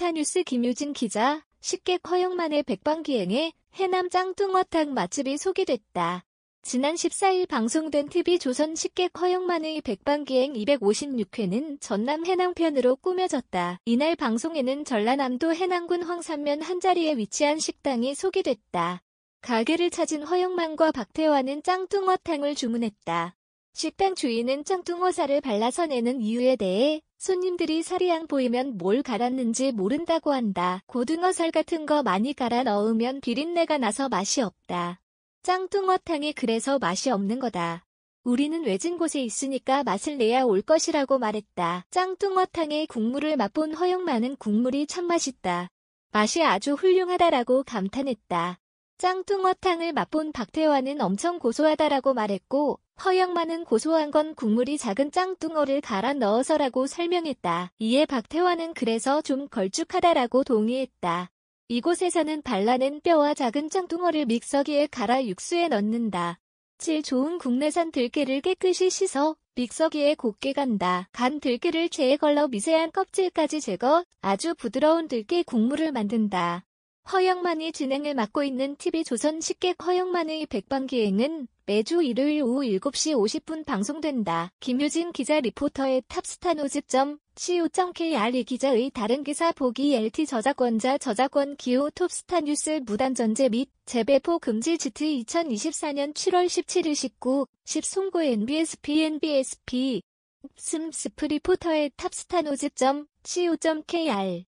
스타뉴스 김유진 기자, 10객 허용 만의 백방기행에 해남 짱뚱어탕 맛집이 소개됐다. 지난 14일 방송된 TV조선 10객 허용만의 백방기행 256회는 전남 해남편으로 꾸며졌다. 이날 방송에는 전라남도 해남군 황산면 한자리에 위치한 식당이 소개됐다. 가게를 찾은 허영만과 박태환은 짱뚱어탕을 주문했다. 식당 주인은 짱뚱어살을 발라서 내는 이유에 대해 손님들이 사리안 보이면 뭘 갈았는지 모른다고 한다. 고등어 살 같은 거 많이 갈아 넣으면 비린내가 나서 맛이 없다. 짱뚱어탕이 그래서 맛이 없는 거다. 우리는 외진 곳에 있으니까 맛을 내야 올 것이라고 말했다. 짱뚱어탕의 국물을 맛본 허영많은 국물이 참 맛있다. 맛이 아주 훌륭하다라고 감탄했다. 짱뚱어탕을 맛본 박태환은 엄청 고소하다라고 말했고 허영만은 고소한 건 국물이 작은 짱뚱어를 갈아 넣어서라고 설명했다. 이에 박태환은 그래서 좀 걸쭉하다라고 동의했다. 이곳에서는 발라낸 뼈와 작은 짱뚱어를 믹서기에 갈아 육수에 넣는다. 질 좋은 국내산 들깨를 깨끗이 씻어 믹서기에 곱게 간다. 간 들깨를 채에 걸러 미세한 껍질까지 제거 아주 부드러운 들깨 국물을 만든다. 허영만이 진행을 맡고 있는 TV조선 식객 허영만의 백반기에는 매주 일요일 오후 7시 50분 방송된다. 김효진 기자 리포터의 탑스타 노집 co.kr 이 기자의 다른 기사 보기 LT 저작권자 저작권 기호 톱스타 뉴스 무단전제 및 재배포 금지 GT 2024년 7월 17일 19, 10 송고 NBSP NBSP 습스프 리포터의 탑스타 노집 co.kr